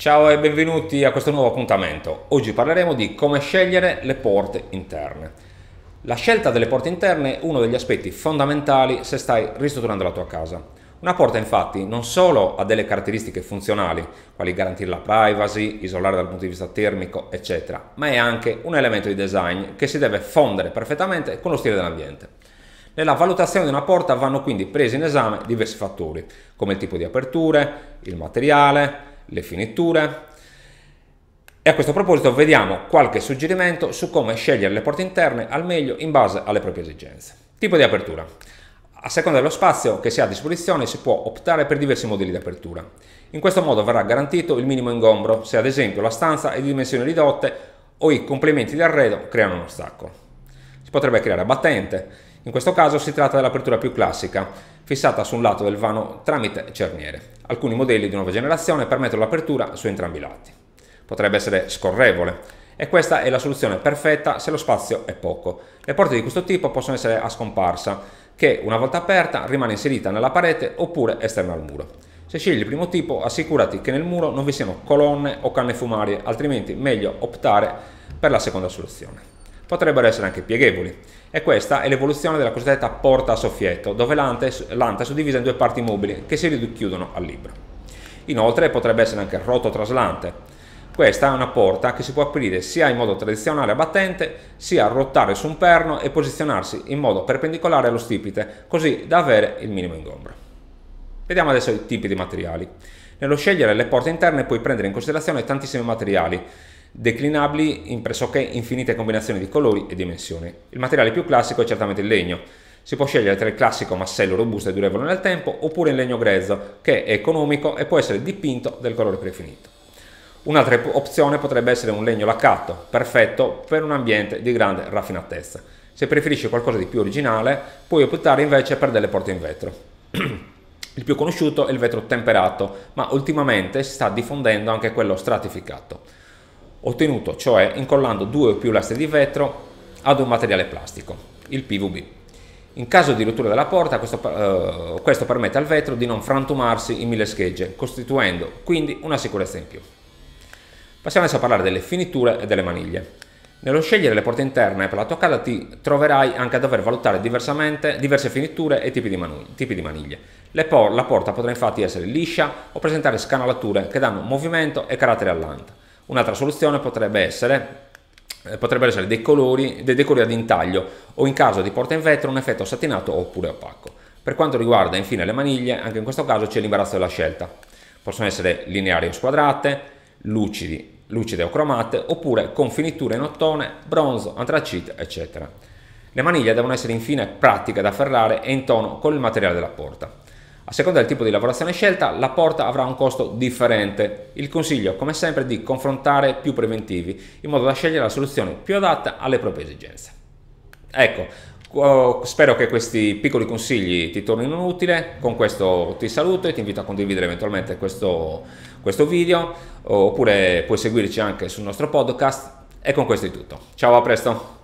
Ciao e benvenuti a questo nuovo appuntamento. Oggi parleremo di come scegliere le porte interne. La scelta delle porte interne è uno degli aspetti fondamentali se stai ristrutturando la tua casa. Una porta infatti non solo ha delle caratteristiche funzionali, quali garantire la privacy, isolare dal punto di vista termico, eccetera, ma è anche un elemento di design che si deve fondere perfettamente con lo stile dell'ambiente. Nella valutazione di una porta vanno quindi presi in esame diversi fattori, come il tipo di aperture, il materiale, le finiture. E a questo proposito vediamo qualche suggerimento su come scegliere le porte interne al meglio in base alle proprie esigenze. Tipo di apertura. A seconda dello spazio che si ha a disposizione si può optare per diversi modelli di apertura. In questo modo verrà garantito il minimo ingombro se ad esempio la stanza è di dimensioni ridotte o i complementi di arredo creano un ostacolo. Si potrebbe creare battente, in questo caso si tratta dell'apertura più classica, fissata su un lato del vano tramite cerniere. Alcuni modelli di nuova generazione permettono l'apertura su entrambi i lati. Potrebbe essere scorrevole, e questa è la soluzione perfetta se lo spazio è poco. Le porte di questo tipo possono essere a scomparsa, che una volta aperta rimane inserita nella parete oppure esterna al muro. Se scegli il primo tipo assicurati che nel muro non vi siano colonne o canne fumarie, altrimenti meglio optare per la seconda soluzione potrebbero essere anche pieghevoli. E questa è l'evoluzione della cosiddetta porta a soffietto, dove l'ante è suddivisa in due parti mobili che si richiudono al libro. Inoltre potrebbe essere anche rototraslante. Questa è una porta che si può aprire sia in modo tradizionale a battente, sia ruotare su un perno e posizionarsi in modo perpendicolare allo stipite, così da avere il minimo ingombro. Vediamo adesso i tipi di materiali. Nello scegliere le porte interne puoi prendere in considerazione tantissimi materiali, declinabili in pressoché infinite combinazioni di colori e dimensioni. Il materiale più classico è certamente il legno. Si può scegliere tra il classico massello robusto e durevole nel tempo oppure il legno grezzo, che è economico e può essere dipinto del colore preferito. Un'altra opzione potrebbe essere un legno laccato, perfetto per un ambiente di grande raffinatezza. Se preferisci qualcosa di più originale, puoi optare invece per delle porte in vetro. Il più conosciuto è il vetro temperato, ma ultimamente si sta diffondendo anche quello stratificato ottenuto cioè incollando due o più lastre di vetro ad un materiale plastico, il PVB. In caso di rottura della porta questo, eh, questo permette al vetro di non frantumarsi in mille schegge, costituendo quindi una sicurezza in più. Passiamo adesso a parlare delle finiture e delle maniglie. Nello scegliere le porte interne per la tua casa ti troverai anche a dover valutare diverse finiture e tipi di, manu- tipi di maniglie. Por- la porta potrà infatti essere liscia o presentare scanalature che danno movimento e carattere all'anta. Un'altra soluzione potrebbe essere eh, potrebbero essere dei colori, dei decori ad intaglio o in caso di porta in vetro un effetto satinato oppure opaco. Per quanto riguarda infine le maniglie, anche in questo caso c'è l'imbarazzo della scelta. Possono essere lineari o squadrate, lucidi, lucide o cromate, oppure con finiture in ottone, bronzo, antracite, eccetera. Le maniglie devono essere infine pratiche da afferrare e in tono con il materiale della porta. A seconda del tipo di lavorazione scelta, la porta avrà un costo differente. Il consiglio, come sempre, è di confrontare più preventivi, in modo da scegliere la soluzione più adatta alle proprie esigenze. Ecco, Spero che questi piccoli consigli ti tornino utile, con questo ti saluto e ti invito a condividere eventualmente questo, questo video oppure puoi seguirci anche sul nostro podcast e con questo è tutto. Ciao, a presto!